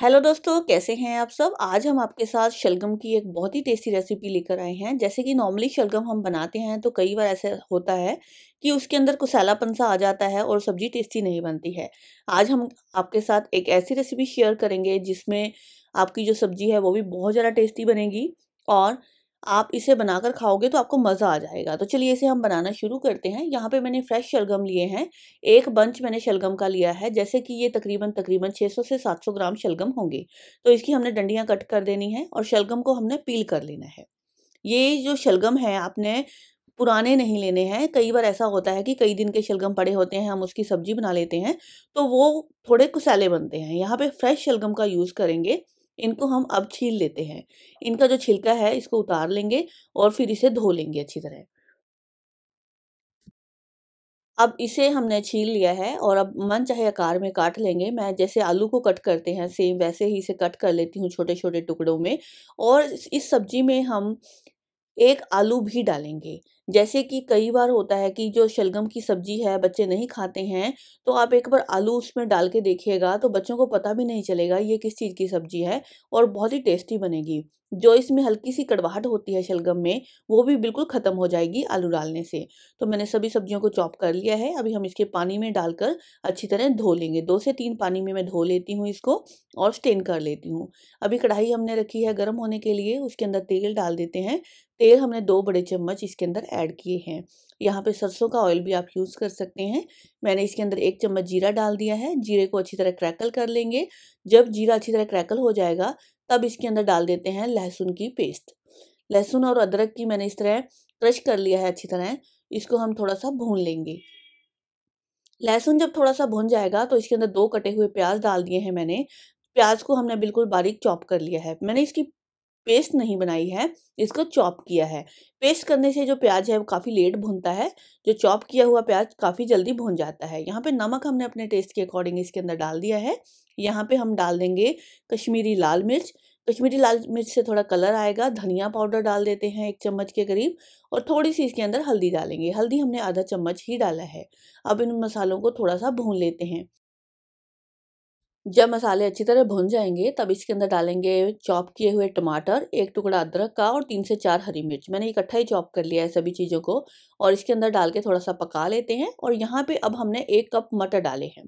hello दोस्तों कैसे हैं आप सब आज हम आपके साथ शलगम की एक बहुत ही टेस्टी रेसिपी लेकर आए हैं जैसे कि नॉर्मली शलगम हम बनाते हैं तो कई बार ऐसा होता है कि उसके अंदर कुसैलापन सा आ जाता है और सब्जी टेस्टी नहीं बनती है आज हम आपके साथ एक ऐसी रेसिपी शेयर करेंगे जिसमें आपकी जो सब्जी है वो भी बहुत ज़्यादा टेस्टी बनेगी और आप इसे बनाकर खाओगे तो आपको मज़ा आ जाएगा तो चलिए इसे हम बनाना शुरू करते हैं यहाँ पे मैंने फ्रेश शलगम लिए हैं एक बंच मैंने शलगम का लिया है जैसे कि ये तकरीबन तकरीबन 600 से 700 ग्राम शलगम होंगे तो इसकी हमने डंडियाँ कट कर देनी है और शलगम को हमने पील कर लेना है ये जो शलगम है आपने पुराने नहीं लेने हैं कई बार ऐसा होता है कि कई दिन के शलगम पड़े होते हैं हम उसकी सब्जी बना लेते हैं तो वो थोड़े कुसैले बनते हैं यहाँ पे फ्रेश शलगम का यूज़ करेंगे इनको हम अब छील लेते हैं इनका जो छिलका है इसको उतार लेंगे और फिर इसे धो लेंगे अच्छी तरह अब इसे हमने छील लिया है और अब मन चाहे आकार में काट लेंगे मैं जैसे आलू को कट करते हैं सेम वैसे ही इसे कट कर लेती हूँ छोटे छोटे टुकड़ों में और इस सब्जी में हम एक आलू भी डालेंगे जैसे कि कई बार होता है कि जो शलगम की सब्जी है बच्चे नहीं खाते हैं तो आप एक बार आलू उसमें डाल के देखिएगा तो बच्चों को पता भी नहीं चलेगा ये किस चीज़ की सब्जी है और बहुत ही टेस्टी बनेगी जो इसमें हल्की सी कड़वाहट होती है शलगम में वो भी बिल्कुल ख़त्म हो जाएगी आलू डालने से तो मैंने सभी सब्जियों को चॉप कर लिया है अभी हम इसके पानी में डालकर अच्छी तरह धो लेंगे दो से तीन पानी में मैं धो लेती हूँ इसको और स्टेन कर लेती हूँ अभी कढ़ाई हमने रखी है गर्म होने के लिए उसके अंदर तेल डाल देते हैं तेल हमने दो बड़े चम्मच इसके अंदर ऐड किए हैं यहाँ पे सरसों का ऑयल भी आप यूज़ कर सकते हैं मैंने इसके अंदर एक चम्मच जीरा डाल दिया है जीरे को अच्छी तरह क्रैकल कर लेंगे जब जीरा अच्छी तरह क्रैकल हो जाएगा तब इसके अंदर डाल देते हैं लहसुन की पेस्ट लहसुन और अदरक की मैंने इस तरह क्रश कर लिया है अच्छी तरह इसको हम थोड़ा सा भून लेंगे लहसुन जब थोड़ा सा भुन जाएगा तो इसके अंदर दो कटे हुए प्याज डाल दिए हैं मैंने प्याज को हमने बिल्कुल बारीक चॉप कर लिया है मैंने इसकी पेस्ट नहीं बनाई है इसको चॉप किया है पेस्ट करने से जो प्याज है वो काफ़ी लेट भूनता है जो चॉप किया हुआ प्याज काफ़ी जल्दी भून जाता है यहाँ पे नमक हमने अपने टेस्ट के अकॉर्डिंग इसके अंदर डाल दिया है यहाँ पे हम डाल देंगे कश्मीरी लाल मिर्च कश्मीरी लाल मिर्च से थोड़ा कलर आएगा धनिया पाउडर डाल देते हैं एक चम्मच के करीब और थोड़ी सी इसके अंदर हल्दी डालेंगे हल्दी हमने आधा चम्मच ही डाला है अब इन मसालों को थोड़ा सा भून लेते हैं जब मसाले अच्छी तरह भुन जाएंगे तब इसके अंदर डालेंगे चॉप किए हुए टमाटर एक टुकड़ा अदरक का और तीन से चार हरी मिर्च मैंने इकट्ठा ही चॉप कर लिया है सभी चीज़ों को और इसके अंदर डाल के थोड़ा सा पका लेते हैं और यहाँ पे अब हमने एक कप मटर डाले हैं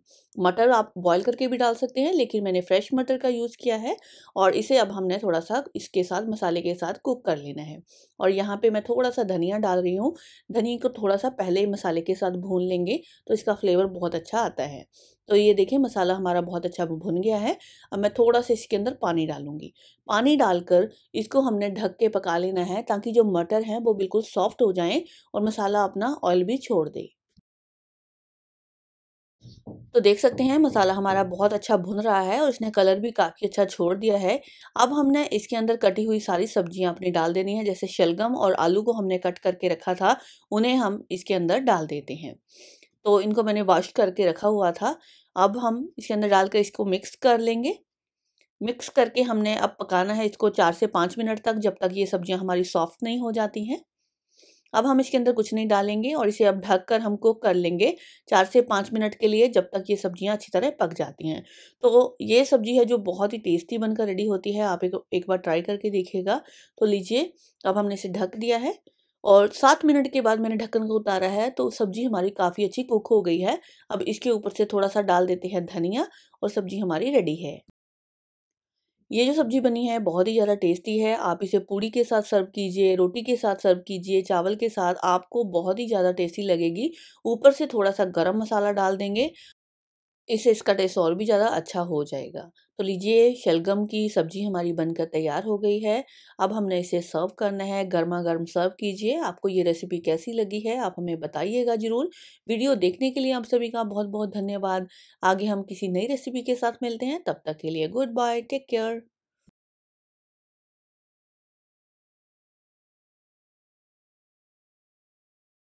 मटर आप बॉईल करके भी डाल सकते हैं लेकिन मैंने फ्रेश मटर का यूज़ किया है और इसे अब हमने थोड़ा सा इसके साथ मसाले के साथ कुक कर लेना है और यहाँ पर मैं थोड़ा सा धनिया डाल रही हूँ धनिया को थोड़ा सा पहले ही मसाले के साथ भून लेंगे तो इसका फ्लेवर बहुत अच्छा आता है तो ये देखिए मसाला हमारा बहुत अच्छा भुन गया है अब मैं थोड़ा सा इसके अंदर पानी डालूंगी पानी डालकर इसको हमने ढक के पका लेना है ताकि जो मटर है वो बिल्कुल सॉफ्ट हो जाए और मसाला अपना ऑयल भी छोड़ दे तो देख सकते हैं मसाला हमारा बहुत अच्छा भुन रहा है और इसने कलर भी काफ़ी अच्छा छोड़ दिया है अब हमने इसके अंदर कटी हुई सारी सब्जियां अपनी डाल देनी है जैसे शलगम और आलू को हमने कट करके रखा था उन्हें हम इसके अंदर डाल देते हैं तो इनको मैंने वॉश करके रखा हुआ था अब हम इसके अंदर डालकर इसको मिक्स कर लेंगे मिक्स करके हमने अब पकाना है इसको चार से पाँच मिनट तक जब तक ये सब्जियां हमारी सॉफ्ट नहीं हो जाती हैं अब हम इसके अंदर कुछ नहीं डालेंगे और इसे अब ढक कर हम कुक कर लेंगे चार से पाँच मिनट के लिए जब तक ये सब्जियां अच्छी तरह पक जाती हैं तो ये सब्जी है जो बहुत ही टेस्टी बनकर रेडी होती है आप एक, एक बार ट्राई करके देखिएगा तो लीजिए अब हमने इसे ढक दिया है और सात मिनट के बाद मैंने ढक्कन को उतारा है तो सब्ज़ी हमारी काफ़ी अच्छी कुक हो गई है अब इसके ऊपर से थोड़ा सा डाल देते हैं धनिया और सब्ज़ी हमारी रेडी है ये जो सब्ज़ी बनी है बहुत ही ज़्यादा टेस्टी है आप इसे पूड़ी के साथ सर्व कीजिए रोटी के साथ सर्व कीजिए चावल के साथ आपको बहुत ही ज़्यादा टेस्टी लगेगी ऊपर से थोड़ा सा गरम मसाला डाल देंगे इससे इसका टेस्ट और भी ज़्यादा अच्छा हो जाएगा तो लीजिए शलगम की सब्ज़ी हमारी बनकर तैयार हो गई है अब हमने इसे सर्व करना है गर्मा गर्म सर्व कीजिए आपको ये रेसिपी कैसी लगी है आप हमें बताइएगा ज़रूर वीडियो देखने के लिए आप सभी का बहुत बहुत धन्यवाद आगे हम किसी नई रेसिपी के साथ मिलते हैं तब तक के लिए गुड बाय टेक केयर